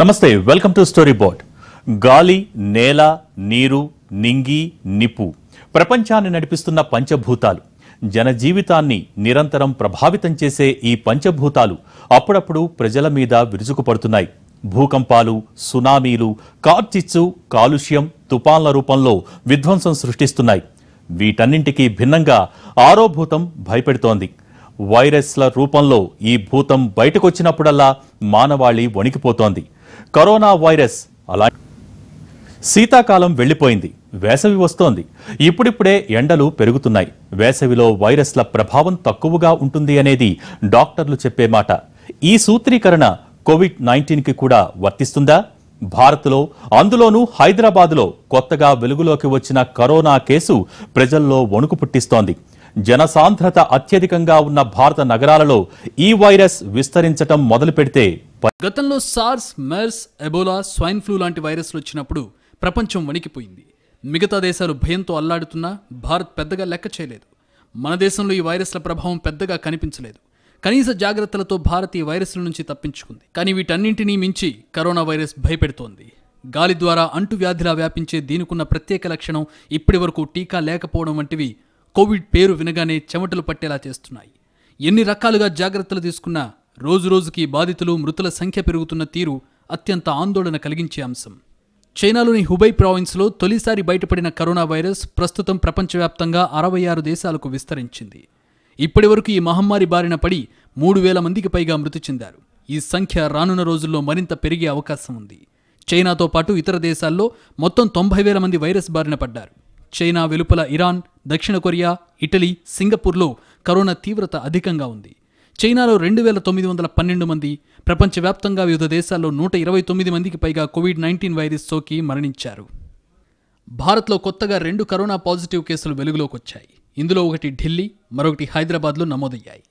నమస్తే welcome to story board గాలి నేల నీరు నింగి నిప్పు ప్రపంచాన్ని నడిపిస్తున్న పంచభూతాలు జనజీవితాన్ని నిరంతరం ప్రభావితం చేసే ఈ పంచభూతాలు అప్పుడప్పుడు ప్రజల మీద విరుచుకుపడుతున్నాయి భూకంపాలు సునామీలు కార్చిచ్చు కాలుష్యం తుపాన్ల రూపంలో విధ్వంసం సృష్టిస్తున్నాయి వీటన్నింటికీ భిన్నంగా ఆరో భూతం భయపెడుతోంది వైరస్ల రూపంలో ఈ భూతం బయటకొచ్చినప్పుడల్లా మానవాళి వణికిపోతోంది కరోనా వైరస్ అలా శీతాకాలం వెళ్లిపోయింది వేసవి వస్తోంది ఇప్పుడిప్పుడే ఎండలు పెరుగుతున్నాయి వేసవిలో వైరస్ల ప్రభావం తక్కువగా ఉంటుంది అనేది డాక్టర్లు చెప్పే మాట ఈ సూత్రీకరణ కోవిడ్ నైన్టీన్కి కూడా వర్తిస్తుందా భారత్లో అందులోనూ హైదరాబాద్లో కొత్తగా వెలుగులోకి వచ్చిన కరోనా కేసు ప్రజల్లో వణుకు పుట్టిస్తోంది జనసాంద్రత అత్యధికంగా ఉన్న భారత నగరాలలో ఈ వైరస్ విస్తరించటం మొదలుపెడితే గతంలో SARS MERS Ebola swine flu లాంటి వైరస్లు వచ్చినప్పుడు ప్రపంచం వణికిపోయింది మిగతా దేశాలు భయంతో అల్లాడుతున్నా భారత్ పెద్దగా లెక్క చేయలేదు మన దేశంలో ఈ వైరస్ల ప్రభావం పెద్దగా కనిపించలేదు కనీస జాగ్రత్తలతో భారత్ ఈ వైరస్ల నుంచి తప్పించుకుంది కానీ వీటన్నింటినీ మించి కరోనా వైరస్ భయపెడుతోంది గాలి ద్వారా అంటువ్యాధిలా వ్యాపించే దీనికున్న ప్రత్యేక లక్షణం ఇప్పటి వరకు టీకా లేకపోవడం వంటివి కోవిడ్ పేరు వినగానే చెమటలు పట్టేలా చేస్తున్నాయి ఎన్ని రకాలుగా జాగ్రత్తలు తీసుకున్నా రోజురోజుకి బాధితులు మృతుల సంఖ్య పెరుగుతున్న తీరు అత్యంత ఆందోళన కలిగించే అంశం చైనాలోని హుబై ప్రావిన్స్లో తొలిసారి బయటపడిన కరోనా వైరస్ ప్రస్తుతం ప్రపంచవ్యాప్తంగా అరవై ఆరు దేశాలకు విస్తరించింది ఇప్పటివరకు ఈ మహమ్మారి బారిన పడి మూడు వేల మందికి పైగా మృతి చెందారు ఈ సంఖ్య రానున్న రోజుల్లో మరింత పెరిగే అవకాశం ఉంది చైనాతో పాటు ఇతర దేశాల్లో మొత్తం తొంభై వేల మంది వైరస్ బారిన పడ్డారు చైనా వెలుపల ఇరాన్ దక్షిణ కొరియా ఇటలీ సింగపూర్లో కరోనా తీవ్రత అధికంగా ఉంది చైనాలో రెండు వేల తొమ్మిది వందల పన్నెండు మంది ప్రపంచవ్యాప్తంగా వివిధ దేశాల్లో నూట ఇరవై తొమ్మిది మందికి పైగా కోవిడ్ నైన్టీన్ వైరస్ సోకి మరణించారు భారత్లో కొత్తగా రెండు కరోనా పాజిటివ్ కేసులు వెలుగులోకి వచ్చాయి ఇందులో ఒకటి ఢిల్లీ మరొకటి హైదరాబాద్లో నమోదయ్యాయి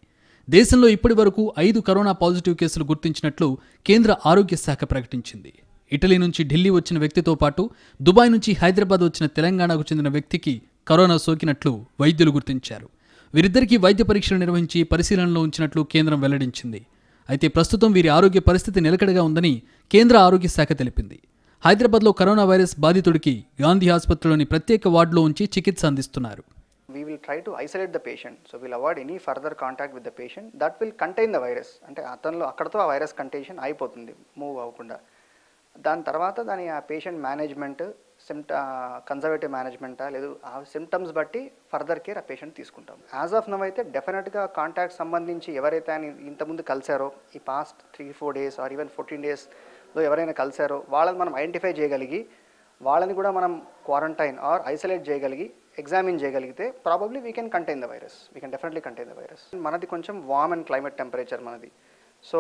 దేశంలో ఇప్పటి వరకు ఐదు కరోనా పాజిటివ్ కేసులు గుర్తించినట్లు కేంద్ర ఆరోగ్య శాఖ ప్రకటించింది ఇటలీ నుంచి ఢిల్లీ వచ్చిన వ్యక్తితో పాటు దుబాయ్ నుంచి హైదరాబాద్ వచ్చిన తెలంగాణకు చెందిన వ్యక్తికి కరోనా సోకినట్లు వైద్యులు గుర్తించారు వీరిద్దరికీ వైద్య పరీక్షలు నిర్వహించి పరిశీలనలో ఉంచినట్లు కేంద్రం వెల్లడించింది అయితే ప్రస్తుతం వీరి ఆరోగ్య పరిస్థితి నిలకడగా ఉందని కేంద్ర ఆరోగ్య శాఖ తెలిపింది హైదరాబాద్లో కరోనా వైరస్ బాధితుడికి గాంధీ ఆసుపత్రిలోని ప్రత్యేక వార్డులో ఉంచి చికిత్స అందిస్తున్నారు we will try to isolate the patient so will avoid any further contact with the patient that will contain the virus అంటే అతనిలో అక్కడతో ఆ వైరస్ కంటేషన్ అయిపోతుంది మూవ్ అవ్వకుండా దాని తర్వాత దాని ఆ పేషెంట్ మేనేజ్మెంట్ సిమ్ట కన్జర్వేటివ్ మేనేజ్మెంటా లేదు ఆ సిమ్టమ్స్ బట్టి ఫర్దర్ కేర్ ఆ పేషెంట్ తీసుకుంటాం యాజ్ ఆఫ్ నవ్ అయితే డెఫినెట్గా కాంటాక్ట్ సంబంధించి ఎవరైతే ఆయన ఇంతకుముందు కలిశారో ఈ past three four days or even fourteen డేస్లో ఎవరైనా కలిశారో వాళ్ళని మనం ఐడెంటిఫై చేయగలిగి వాళ్ళని కూడా మనం క్వారంటైన్ ఆర్ ఐసోలేట్ చేయగలిగి ఎగ్జామిన్ చేయగలిగితే probably we can contain the virus we can definitely contain the virus మనది కొంచెం వామ్ అండ్ క్లైమేట్ టెంపరేచర్ మనది so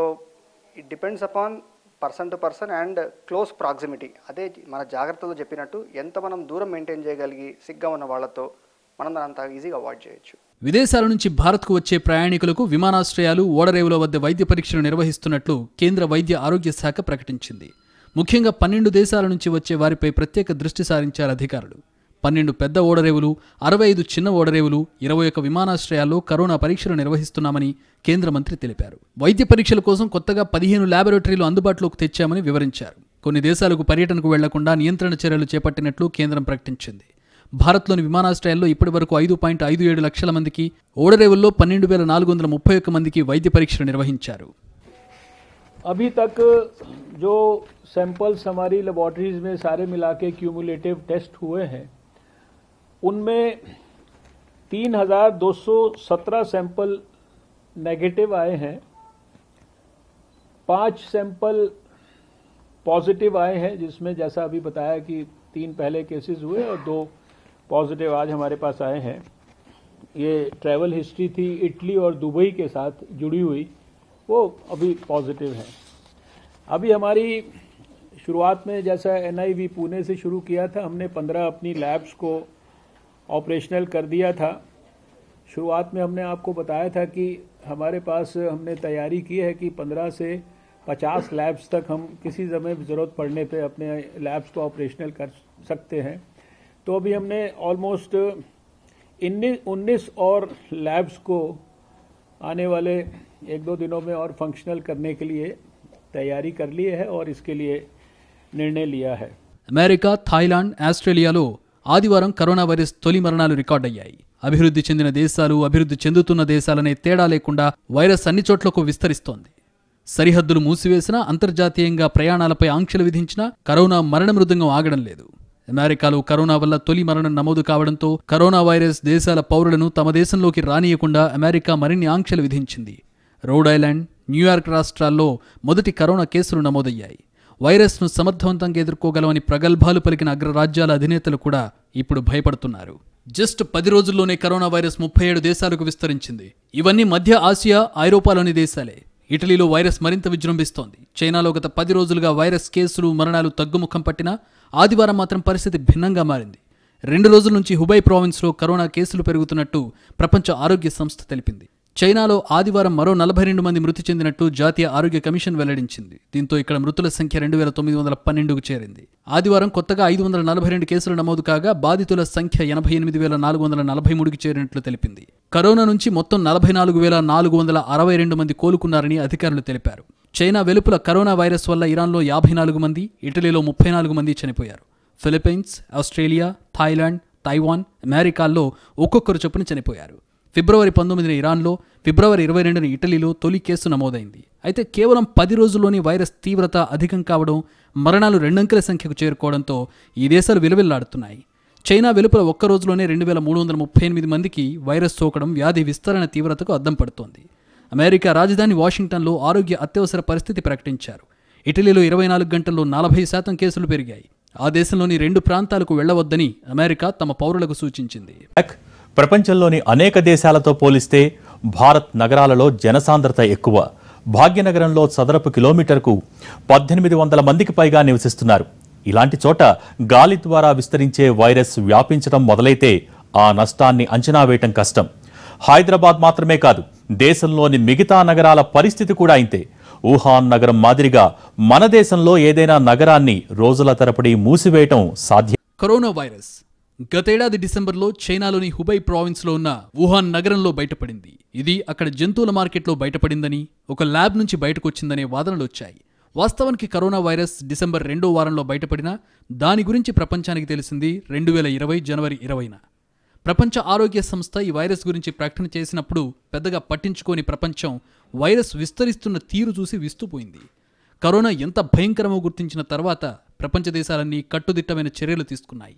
it depends upon person to person and close proximity అదే మన జాగ్రత్తలో చెప్పినట్టు ఎంత మనం దూరం మెయింటైన్ చేయగలిగి సిగ్గా ఉన్న వాళ్ళతో మనం అంత ఈజీగా అవాయిడ్ చేయొచ్చు విదేశాల నుంచి భారత్కు వచ్చే ప్రయాణికులకు విమానాశ్రయాలు ఓడరేవుల వద్ద వైద్య పరీక్షలు నిర్వహిస్తున్నట్లు కేంద్ర వైద్య ఆరోగ్య శాఖ ప్రకటించింది ముఖ్యంగా పన్నెండు దేశాల నుంచి వచ్చే వారిపై ప్రత్యేక దృష్టి సారించారు అధికారులు పన్నెండు పెద్ద ఓడరేవులు అరవై ఐదు చిన్న ఓడరేవులు ఇరవై ఒక విమానాశ్రయాల్లో కరోనా పరీక్షలు నిర్వహిస్తున్నామని కేంద్ర మంత్రి తెలిపారు వైద్య పరీక్షల కోసం కొత్తగా పదిహేను ల్యాబొరేటరీలు అందుబాటులోకి తెచ్చామని వివరించారు కొన్ని దేశాలకు పర్యటనకు వెళ్లకుండా నియంత్రణ చర్యలు చేపట్టినట్లు కేంద్రం ప్రకటించింది భారత్లోని విమానాశ్రయాల్లో వరకు ఐదు పాయింట్ ఐదు ఏడు లక్షల మందికి ఓడరేవుల్లో పన్నెండు వేల నాలుగు వందల ముప్పై ఒక్క మందికి వైద్య పరీక్షలు నిర్వహించారు అభి తక్ జో सैंपल्स हमारी लेबॉर्ट्रीज మే సారే మిలాకే క్యూములేటివ్ టెస్ట్ टेस्ट हुए उनमें 3,217 सैंपल नेगेटिव आए हैं पांच सैंपल पॉजिटिव आए हैं जिसमें जैसा अभी बताया कि तीन पहले केसेस हुए और दो पॉजिटिव आज हमारे पास आए हैं ये ट्रैवल हिस्ट्री थी इटली और दुबई के साथ जुड़ी हुई वो अभी पॉजिटिव है अभी हमारी शुरुआत में जैसा एनआईवी पुणे से शुरू किया था हमने पंद्रह अपनी लैब्स को ऑपरेशनल कर दिया था शुरुआत में हमने आपको बताया था कि हमारे पास हमने तैयारी की है कि 15 से 50 लैब्स तक हम किसी समय ज़रूरत पड़ने पे अपने लैब्स को ऑपरेशनल कर सकते हैं तो अभी हमने ऑलमोस्ट उन्नीस और लैब्स को आने वाले एक दो दिनों में और फंक्शनल करने के लिए तैयारी कर ली है और इसके लिए निर्णय लिया है అమెరికా థాయిలాండ్ ఆస్ట్రేలియాలో ఆదివారం కరోనా వైరస్ తొలి మరణాలు రికార్డయ్యాయి అభివృద్ధి చెందిన దేశాలు అభివృద్ధి చెందుతున్న దేశాలనే తేడా లేకుండా వైరస్ అన్ని చోట్లకు విస్తరిస్తోంది సరిహద్దులు మూసివేసినా అంతర్జాతీయంగా ప్రయాణాలపై ఆంక్షలు విధించినా కరోనా మరణ మృదంగం ఆగడం లేదు అమెరికాలో కరోనా వల్ల తొలి మరణం నమోదు కావడంతో కరోనా వైరస్ దేశాల పౌరులను తమ దేశంలోకి రానియకుండా అమెరికా మరిన్ని ఆంక్షలు విధించింది రోడ్ ఐలాండ్ న్యూయార్క్ రాష్ట్రాల్లో మొదటి కరోనా కేసులు నమోదయ్యాయి వైరస్ను సమర్థవంతంగా ఎదుర్కోగలమని ప్రగల్భాలు పలికిన అగ్రరాజ్యాల అధినేతలు కూడా ఇప్పుడు భయపడుతున్నారు జస్ట్ పది రోజుల్లోనే కరోనా వైరస్ ముప్పై ఏడు దేశాలకు విస్తరించింది ఇవన్నీ మధ్య ఆసియా ఐరోపాలోని దేశాలే ఇటలీలో వైరస్ మరింత విజృంభిస్తోంది చైనాలో గత పది రోజులుగా వైరస్ కేసులు మరణాలు తగ్గుముఖం పట్టినా ఆదివారం మాత్రం పరిస్థితి భిన్నంగా మారింది రెండు రోజుల నుంచి హుబై ప్రావిన్స్లో కరోనా కేసులు పెరుగుతున్నట్టు ప్రపంచ ఆరోగ్య సంస్థ తెలిపింది చైనాలో ఆదివారం మరో నలభై రెండు మంది మృతి చెందినట్టు జాతీయ ఆరోగ్య కమిషన్ వెల్లడించింది దీంతో ఇక్కడ మృతుల సంఖ్య రెండు వేల తొమ్మిది వందల పన్నెండుకు చేరింది ఆదివారం కొత్తగా ఐదు వందల నలభై రెండు కేసులు నమోదు కాగా బాధితుల సంఖ్య ఎనభై ఎనిమిది వేల నాలుగు వందల నలభై మూడుకి చేరినట్లు తెలిపింది కరోనా నుంచి మొత్తం నలభై నాలుగు వేల నాలుగు వందల అరవై రెండు మంది కోలుకున్నారని అధికారులు తెలిపారు చైనా వెలుపుల కరోనా వైరస్ వల్ల ఇరాన్లో యాభై నాలుగు మంది ఇటలీలో ముప్పై నాలుగు మంది చనిపోయారు ఫిలిప్పీన్స్ ఆస్ట్రేలియా థాయిలాండ్ తైవాన్ అమెరికాల్లో ఒక్కొక్కరు చొప్పున చనిపోయారు ఫిబ్రవరి పంతొమ్మిదిన ఇరాన్లో ఫిబ్రవరి ఇరవై రెండున ఇటలీలో తొలి కేసు నమోదైంది అయితే కేవలం పది రోజుల్లోని వైరస్ తీవ్రత అధికం కావడం మరణాలు రెండంకెల సంఖ్యకు చేరుకోవడంతో ఈ దేశాలు విలువెల్లాడుతున్నాయి చైనా వెలుపల ఒక్క రోజులోనే రెండు వేల మూడు వందల ముప్పై ఎనిమిది మందికి వైరస్ సోకడం వ్యాధి విస్తరణ తీవ్రతకు అద్దం పడుతోంది అమెరికా రాజధాని వాషింగ్టన్లో ఆరోగ్య అత్యవసర పరిస్థితి ప్రకటించారు ఇటలీలో ఇరవై నాలుగు గంటల్లో నలభై శాతం కేసులు పెరిగాయి ఆ దేశంలోని రెండు ప్రాంతాలకు వెళ్లవద్దని అమెరికా తమ పౌరులకు సూచించింది ప్రపంచంలోని అనేక దేశాలతో పోలిస్తే భారత్ నగరాలలో జనసాంద్రత ఎక్కువ భాగ్యనగరంలో చదరపు కిలోమీటర్కు పద్దెనిమిది వందల మందికి పైగా నివసిస్తున్నారు ఇలాంటి చోట గాలి ద్వారా విస్తరించే వైరస్ వ్యాపించడం మొదలైతే ఆ నష్టాన్ని అంచనా వేయటం కష్టం హైదరాబాద్ మాత్రమే కాదు దేశంలోని మిగతా నగరాల పరిస్థితి కూడా అయితే వుహాన్ నగరం మాదిరిగా మన దేశంలో ఏదైనా నగరాన్ని రోజుల తరపడి మూసివేయటం సాధ్యం కరోనా వైరస్ గతేడాది డిసెంబర్లో చైనాలోని హుబై ప్రావిన్స్లో ఉన్న వుహాన్ నగరంలో బయటపడింది ఇది అక్కడ జంతువుల మార్కెట్లో బయటపడిందని ఒక ల్యాబ్ నుంచి బయటకొచ్చిందనే వాదనలు వచ్చాయి వాస్తవానికి కరోనా వైరస్ డిసెంబర్ రెండో వారంలో బయటపడినా దాని గురించి ప్రపంచానికి తెలిసింది రెండు వేల ఇరవై జనవరి ఇరవైన ప్రపంచ ఆరోగ్య సంస్థ ఈ వైరస్ గురించి ప్రకటన చేసినప్పుడు పెద్దగా పట్టించుకోని ప్రపంచం వైరస్ విస్తరిస్తున్న తీరు చూసి విస్తుపోయింది కరోనా ఎంత భయంకరమో గుర్తించిన తర్వాత ప్రపంచ దేశాలన్నీ కట్టుదిట్టమైన చర్యలు తీసుకున్నాయి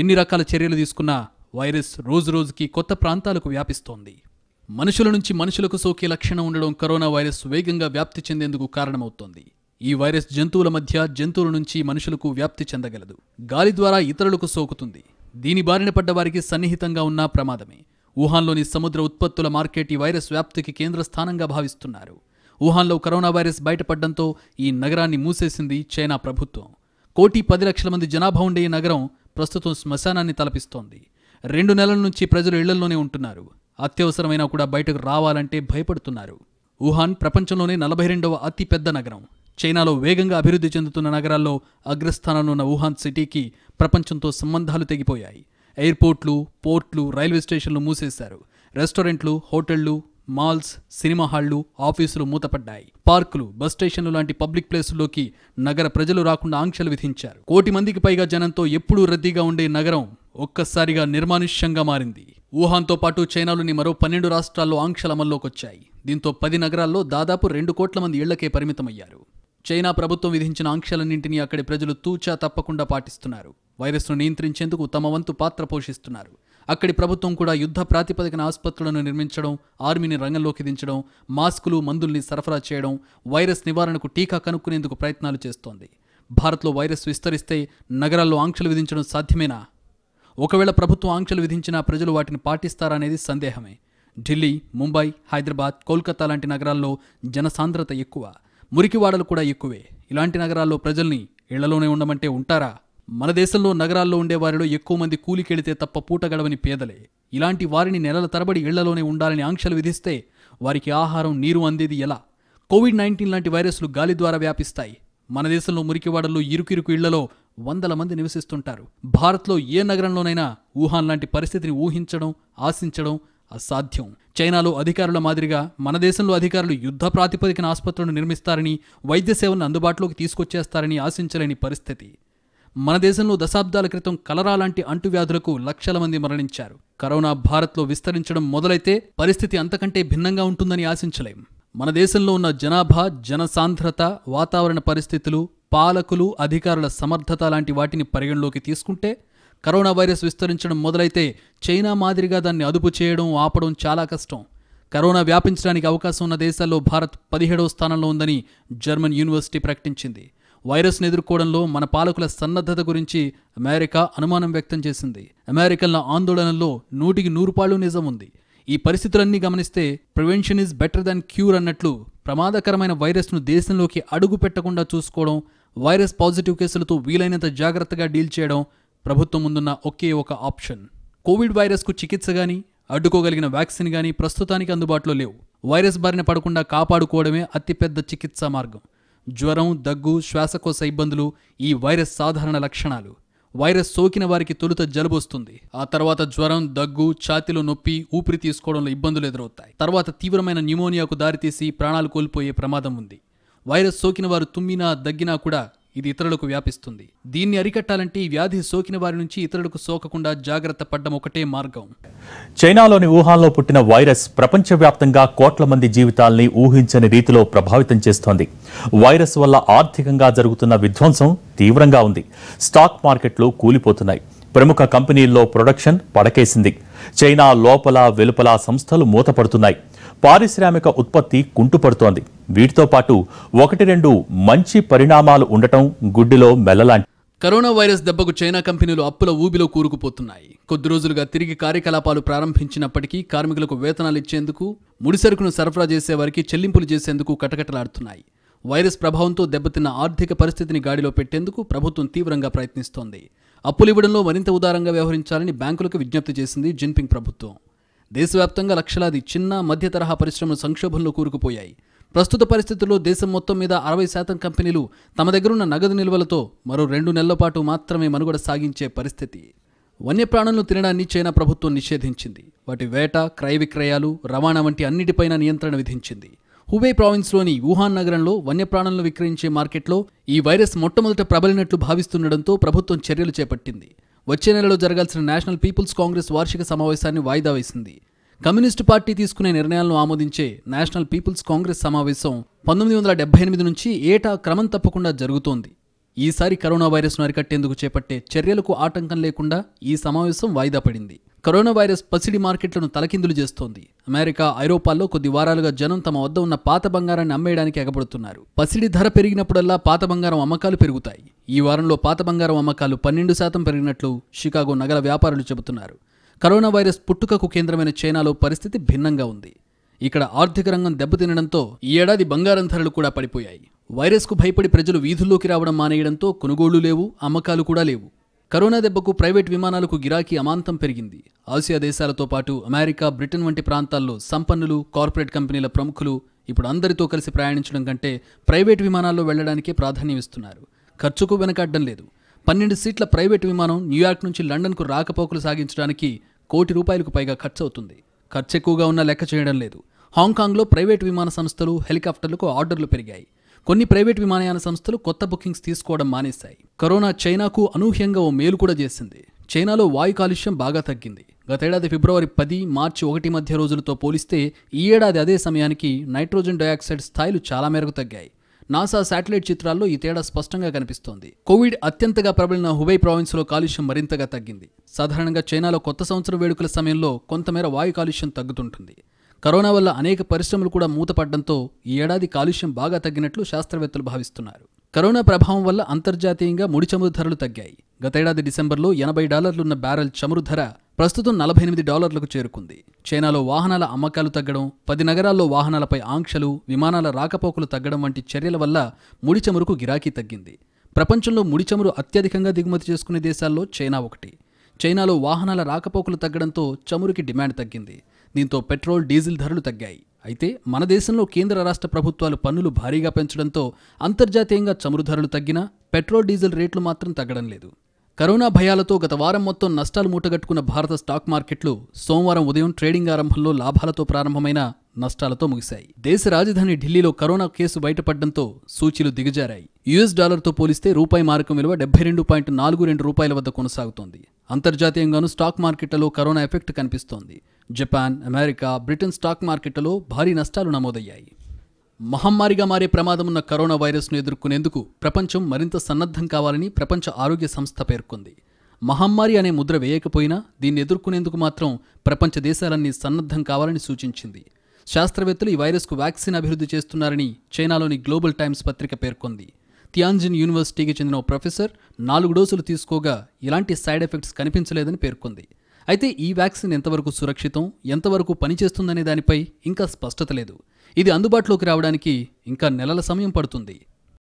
ఎన్ని రకాల చర్యలు తీసుకున్నా వైరస్ రోజురోజుకి కొత్త ప్రాంతాలకు వ్యాపిస్తోంది మనుషుల నుంచి మనుషులకు సోకే లక్షణం ఉండడం కరోనా వైరస్ వేగంగా వ్యాప్తి చెందేందుకు కారణమవుతోంది ఈ వైరస్ జంతువుల మధ్య జంతువుల నుంచి మనుషులకు వ్యాప్తి చెందగలదు గాలి ద్వారా ఇతరులకు సోకుతుంది దీని బారిన పడ్డ వారికి సన్నిహితంగా ఉన్నా ప్రమాదమే వుహాన్లోని సముద్ర ఉత్పత్తుల మార్కెట్ ఈ వైరస్ వ్యాప్తికి కేంద్ర స్థానంగా భావిస్తున్నారు వుహాన్లో కరోనా వైరస్ బయటపడడంతో ఈ నగరాన్ని మూసేసింది చైనా ప్రభుత్వం కోటి పది లక్షల మంది జనాభా ఉండే ఈ నగరం ప్రస్తుతం శ్మశానాన్ని తలపిస్తోంది రెండు నెలల నుంచి ప్రజలు ఇళ్లలోనే ఉంటున్నారు అత్యవసరమైనా కూడా బయటకు రావాలంటే భయపడుతున్నారు వుహాన్ ప్రపంచంలోనే నలభై రెండవ అతిపెద్ద నగరం చైనాలో వేగంగా అభివృద్ధి చెందుతున్న నగరాల్లో అగ్రస్థానంలో ఉన్న వుహాన్ సిటీకి ప్రపంచంతో సంబంధాలు తెగిపోయాయి ఎయిర్పోర్ట్లు పోర్ట్లు రైల్వే స్టేషన్లు మూసేశారు రెస్టారెంట్లు హోటళ్లు మాల్స్ సినిమా హాళ్లు ఆఫీసులు మూతపడ్డాయి పార్కులు బస్ స్టేషన్లు లాంటి పబ్లిక్ ప్లేసుల్లోకి నగర ప్రజలు రాకుండా ఆంక్షలు విధించారు కోటి మందికి పైగా జనంతో ఎప్పుడూ రద్దీగా ఉండే నగరం ఒక్కసారిగా నిర్మానుష్యంగా మారింది వుహాన్తో పాటు చైనాలోని మరో పన్నెండు రాష్ట్రాల్లో అమల్లోకి వచ్చాయి దీంతో పది నగరాల్లో దాదాపు రెండు కోట్ల మంది ఇళ్లకే పరిమితమయ్యారు చైనా ప్రభుత్వం విధించిన ఆంక్షలన్నింటినీ అక్కడి ప్రజలు తూచా తప్పకుండా పాటిస్తున్నారు వైరస్ను నియంత్రించేందుకు తమ వంతు పాత్ర పోషిస్తున్నారు అక్కడి ప్రభుత్వం కూడా యుద్ధ ప్రాతిపదికన ఆసుపత్రులను నిర్మించడం ఆర్మీని రంగంలోకి దించడం మాస్కులు మందుల్ని సరఫరా చేయడం వైరస్ నివారణకు టీకా కనుక్కునేందుకు ప్రయత్నాలు చేస్తోంది భారత్లో వైరస్ విస్తరిస్తే నగరాల్లో ఆంక్షలు విధించడం సాధ్యమేనా ఒకవేళ ప్రభుత్వం ఆంక్షలు విధించినా ప్రజలు వాటిని పాటిస్తారా అనేది సందేహమే ఢిల్లీ ముంబై హైదరాబాద్ కోల్కతా లాంటి నగరాల్లో జనసాంద్రత ఎక్కువ మురికివాడలు కూడా ఎక్కువే ఇలాంటి నగరాల్లో ప్రజల్ని ఇళ్లలోనే ఉండమంటే ఉంటారా మన దేశంలో నగరాల్లో ఉండే వారిలో ఎక్కువ మంది కూలికెళితే తప్ప పూట గడవని పేదలే ఇలాంటి వారిని నెలల తరబడి ఇళ్లలోనే ఉండాలని ఆంక్షలు విధిస్తే వారికి ఆహారం నీరు అందేది ఎలా కోవిడ్ నైన్టీన్ లాంటి వైరస్లు గాలి ద్వారా వ్యాపిస్తాయి మన దేశంలో మురికివాడల్లో ఇరుకిరుకు ఇళ్లలో వందల మంది నివసిస్తుంటారు భారత్లో ఏ నగరంలోనైనా వుహాన్ లాంటి పరిస్థితిని ఊహించడం ఆశించడం అసాధ్యం చైనాలో అధికారుల మాదిరిగా మన దేశంలో అధికారులు యుద్ధ ప్రాతిపదికన ఆసుపత్రులను నిర్మిస్తారని వైద్య సేవలను అందుబాటులోకి తీసుకొచ్చేస్తారని ఆశించలేని పరిస్థితి మన దేశంలో దశాబ్దాల క్రితం కలరా లాంటి అంటువ్యాధులకు లక్షల మంది మరణించారు కరోనా భారత్లో విస్తరించడం మొదలైతే పరిస్థితి అంతకంటే భిన్నంగా ఉంటుందని ఆశించలేం మన దేశంలో ఉన్న జనాభా జనసాంద్రత వాతావరణ పరిస్థితులు పాలకులు అధికారుల సమర్థత లాంటి వాటిని పరిగణలోకి తీసుకుంటే కరోనా వైరస్ విస్తరించడం మొదలైతే చైనా మాదిరిగా దాన్ని అదుపు చేయడం ఆపడం చాలా కష్టం కరోనా వ్యాపించడానికి అవకాశం ఉన్న దేశాల్లో భారత్ పదిహేడవ స్థానంలో ఉందని జర్మన్ యూనివర్సిటీ ప్రకటించింది వైరస్ను ఎదుర్కోవడంలో మన పాలకుల సన్నద్ధత గురించి అమెరికా అనుమానం వ్యక్తం చేసింది అమెరికన్ల ఆందోళనలో నూటికి నూరు పాళ్ళు నిజం ఉంది ఈ పరిస్థితులన్నీ గమనిస్తే prevention is better than cure అన్నట్లు ప్రమాదకరమైన వైరస్ను దేశంలోకి అడుగు పెట్టకుండా చూసుకోవడం వైరస్ పాజిటివ్ కేసులతో వీలైనంత జాగ్రత్తగా డీల్ చేయడం ప్రభుత్వం ముందున్న ఒకే ఒక ఆప్షన్ కోవిడ్ వైరస్కు చికిత్స కానీ అడ్డుకోగలిగిన వ్యాక్సిన్ కానీ ప్రస్తుతానికి అందుబాటులో లేవు వైరస్ బారిన పడకుండా కాపాడుకోవడమే అతిపెద్ద చికిత్సా మార్గం జ్వరం దగ్గు శ్వాసకోశ ఇబ్బందులు ఈ వైరస్ సాధారణ లక్షణాలు వైరస్ సోకిన వారికి తొలుత జలుబు వస్తుంది ఆ తర్వాత జ్వరం దగ్గు ఛాతిలో నొప్పి ఊపిరి తీసుకోవడంలో ఇబ్బందులు ఎదురవుతాయి తర్వాత తీవ్రమైన న్యూమోనియాకు దారితీసి ప్రాణాలు కోల్పోయే ప్రమాదం ఉంది వైరస్ సోకిన వారు తుమ్మినా దగ్గినా కూడా ఇది ఇతరులకు వ్యాపిస్తుంది దీన్ని అరికట్టాలంటే ఈ వ్యాధి సోకిన వారి నుంచి ఇతరులకు సోకకుండా జాగ్రత్త పడ్డం ఒకటే మార్గం చైనాలోని వుహాన్లో పుట్టిన వైరస్ ప్రపంచవ్యాప్తంగా కోట్ల మంది జీవితాల్ని ఊహించని రీతిలో ప్రభావితం చేస్తోంది వైరస్ వల్ల ఆర్థికంగా జరుగుతున్న విధ్వంసం తీవ్రంగా ఉంది స్టాక్ మార్కెట్లు కూలిపోతున్నాయి ప్రముఖ కంపెనీల్లో ప్రొడక్షన్ పడకేసింది చైనా లోపల వెలుపల సంస్థలు మూతపడుతున్నాయి పారిశ్రామిక ఉత్పత్తి కుంటుపడుతోంది వీటితో పాటు ఒకటి రెండు మంచి పరిణామాలు ఉండటం గుడ్డిలో మెల్లలాంటి కరోనా వైరస్ దెబ్బకు చైనా కంపెనీలు అప్పుల ఊబిలో కూరుకుపోతున్నాయి కొద్ది రోజులుగా తిరిగి కార్యకలాపాలు ప్రారంభించినప్పటికీ కార్మికులకు వేతనాలు ఇచ్చేందుకు ముడిసరుకును సరఫరా చేసే వారికి చెల్లింపులు చేసేందుకు కటకటలాడుతున్నాయి వైరస్ ప్రభావంతో దెబ్బతిన్న ఆర్థిక పరిస్థితిని గాడిలో పెట్టేందుకు ప్రభుత్వం తీవ్రంగా ప్రయత్నిస్తోంది అప్పులివ్వడంలో మరింత ఉదారంగా వ్యవహరించాలని బ్యాంకులకు విజ్ఞప్తి చేసింది జిన్పింగ్ ప్రభుత్వం దేశవ్యాప్తంగా లక్షలాది చిన్న మధ్య తరహా పరిశ్రమలు సంక్షోభంలో కూరుకుపోయాయి ప్రస్తుత పరిస్థితుల్లో దేశం మొత్తం మీద అరవై శాతం కంపెనీలు తమ దగ్గరున్న నగదు నిల్వలతో మరో రెండు నెలల పాటు మాత్రమే మనుగడ సాగించే పరిస్థితి వన్యప్రాణులను తినడాన్ని చైనా ప్రభుత్వం నిషేధించింది వాటి వేట క్రయ విక్రయాలు రవాణా వంటి అన్నిటిపైన నియంత్రణ విధించింది హుబే ప్రావిన్స్లోని వుహాన్ నగరంలో వన్యప్రాణులను విక్రయించే మార్కెట్లో ఈ వైరస్ మొట్టమొదట ప్రబలినట్లు భావిస్తుండడంతో ప్రభుత్వం చర్యలు చేపట్టింది వచ్చే నెలలో జరగాల్సిన నేషనల్ పీపుల్స్ కాంగ్రెస్ వార్షిక సమావేశాన్ని వాయిదా వేసింది కమ్యూనిస్టు పార్టీ తీసుకునే నిర్ణయాలను ఆమోదించే నేషనల్ పీపుల్స్ కాంగ్రెస్ సమావేశం పంతొమ్మిది వందల డెబ్బై ఎనిమిది నుంచి ఏటా క్రమం తప్పకుండా జరుగుతోంది ఈసారి కరోనా వైరస్ను అరికట్టేందుకు చేపట్టే చర్యలకు ఆటంకం లేకుండా ఈ సమావేశం వాయిదా పడింది కరోనా వైరస్ పసిడి మార్కెట్లను తలకిందులు చేస్తోంది అమెరికా ఐరోపాల్లో కొద్ది వారాలుగా జనం తమ వద్ద ఉన్న పాత బంగారాన్ని అమ్మేయడానికి ఎగబడుతున్నారు పసిడి ధర పెరిగినప్పుడల్లా పాత బంగారం అమ్మకాలు పెరుగుతాయి ఈ వారంలో పాత బంగారం అమ్మకాలు పన్నెండు శాతం పెరిగినట్లు షికాగో నగర వ్యాపారులు చెబుతున్నారు కరోనా వైరస్ పుట్టుకకు కేంద్రమైన చైనాలో పరిస్థితి భిన్నంగా ఉంది ఇక్కడ ఆర్థిక రంగం దెబ్బతినడంతో ఈ ఏడాది బంగారం ధరలు కూడా పడిపోయాయి వైరస్కు భయపడి ప్రజలు వీధుల్లోకి రావడం మానేయడంతో కొనుగోళ్లు లేవు అమ్మకాలు కూడా లేవు కరోనా దెబ్బకు ప్రైవేట్ విమానాలకు గిరాకీ అమాంతం పెరిగింది ఆసియా దేశాలతో పాటు అమెరికా బ్రిటన్ వంటి ప్రాంతాల్లో సంపన్నులు కార్పొరేట్ కంపెనీల ప్రముఖులు ఇప్పుడు అందరితో కలిసి ప్రయాణించడం కంటే ప్రైవేట్ విమానాల్లో వెళ్లడానికే ప్రాధాన్యం ఇస్తున్నారు ఖర్చుకు వెనకడ్డం లేదు పన్నెండు సీట్ల ప్రైవేట్ విమానం న్యూయార్క్ నుంచి లండన్కు రాకపోకలు సాగించడానికి కోటి రూపాయలకు పైగా ఖర్చు అవుతుంది ఖర్చు ఎక్కువగా ఉన్న లెక్క చేయడం లేదు హాంకాంగ్లో ప్రైవేట్ విమాన సంస్థలు హెలికాప్టర్లకు ఆర్డర్లు పెరిగాయి కొన్ని ప్రైవేట్ విమానయాన సంస్థలు కొత్త బుకింగ్స్ తీసుకోవడం మానేశాయి కరోనా చైనాకు అనూహ్యంగా ఓ మేలు కూడా చేసింది చైనాలో వాయు కాలుష్యం బాగా తగ్గింది గతేడాది ఫిబ్రవరి పది మార్చి ఒకటి మధ్య రోజులతో పోలిస్తే ఈ ఏడాది అదే సమయానికి నైట్రోజన్ డయాక్సైడ్ స్థాయిలు చాలా మేరకు తగ్గాయి నాసా శాటిలైట్ చిత్రాల్లో ఈ తేడా స్పష్టంగా కనిపిస్తోంది కోవిడ్ అత్యంతగా ప్రబలిన హుబై ప్రావిన్స్లో కాలుష్యం మరింతగా తగ్గింది సాధారణంగా చైనాలో కొత్త సంవత్సర వేడుకల సమయంలో కొంతమేర వాయు కాలుష్యం తగ్గుతుంటుంది కరోనా వల్ల అనేక పరిశ్రమలు కూడా మూతపడడంతో ఈ ఏడాది కాలుష్యం బాగా తగ్గినట్లు శాస్త్రవేత్తలు భావిస్తున్నారు కరోనా ప్రభావం వల్ల అంతర్జాతీయంగా ముడి చమురు ధరలు తగ్గాయి గతేడాది డిసెంబర్లో ఎనభై డాలర్లున్న బ్యారెల్ చమురు ధర ప్రస్తుతం నలభై ఎనిమిది డాలర్లకు చేరుకుంది చైనాలో వాహనాల అమ్మకాలు తగ్గడం పది నగరాల్లో వాహనాలపై ఆంక్షలు విమానాల రాకపోకలు తగ్గడం వంటి చర్యల వల్ల ముడి చమురుకు గిరాకీ తగ్గింది ప్రపంచంలో ముడి చమురు అత్యధికంగా దిగుమతి చేసుకునే దేశాల్లో చైనా ఒకటి చైనాలో వాహనాల రాకపోకలు తగ్గడంతో చమురుకి డిమాండ్ తగ్గింది దీంతో పెట్రోల్ డీజిల్ ధరలు తగ్గాయి అయితే మన దేశంలో కేంద్ర రాష్ట్ర ప్రభుత్వాలు పన్నులు భారీగా పెంచడంతో అంతర్జాతీయంగా చమురు ధరలు తగ్గినా పెట్రోల్ డీజిల్ రేట్లు మాత్రం తగ్గడం లేదు కరోనా భయాలతో గత వారం మొత్తం నష్టాలు మూటగట్టుకున్న భారత స్టాక్ మార్కెట్లు సోమవారం ఉదయం ట్రేడింగ్ ఆరంభంలో లాభాలతో ప్రారంభమైన నష్టాలతో ముగిశాయి దేశ రాజధాని ఢిల్లీలో కరోనా కేసు బయటపడడంతో సూచీలు దిగజారాయి యుఎస్ డాలర్తో పోలిస్తే రూపాయి మారకం విలువ డెబ్బై రెండు పాయింట్ నాలుగు రెండు రూపాయల వద్ద కొనసాగుతోంది అంతర్జాతీయంగానూ స్టాక్ మార్కెట్లలో కరోనా ఎఫెక్ట్ కనిపిస్తోంది జపాన్ అమెరికా బ్రిటన్ స్టాక్ మార్కెట్లలో భారీ నష్టాలు నమోదయ్యాయి మహమ్మారిగా మారే ప్రమాదం ఉన్న కరోనా వైరస్ను ఎదుర్కొనేందుకు ప్రపంచం మరింత సన్నద్ధం కావాలని ప్రపంచ ఆరోగ్య సంస్థ పేర్కొంది మహమ్మారి అనే ముద్ర వేయకపోయినా దీన్ని ఎదుర్కొనేందుకు మాత్రం ప్రపంచ దేశాలన్నీ సన్నద్ధం కావాలని సూచించింది శాస్త్రవేత్తలు ఈ వైరస్కు వ్యాక్సిన్ అభివృద్ధి చేస్తున్నారని చైనాలోని గ్లోబల్ టైమ్స్ పత్రిక పేర్కొంది థియాంజిన్ యూనివర్సిటీకి చెందిన ప్రొఫెసర్ నాలుగు డోసులు తీసుకోగా ఇలాంటి సైడ్ ఎఫెక్ట్స్ కనిపించలేదని పేర్కొంది అయితే ఈ వ్యాక్సిన్ ఎంతవరకు సురక్షితం ఎంతవరకు పనిచేస్తుందనే దానిపై ఇంకా స్పష్టత లేదు ఇది అందుబాటులోకి రావడానికి ఇంకా నెలల సమయం పడుతుంది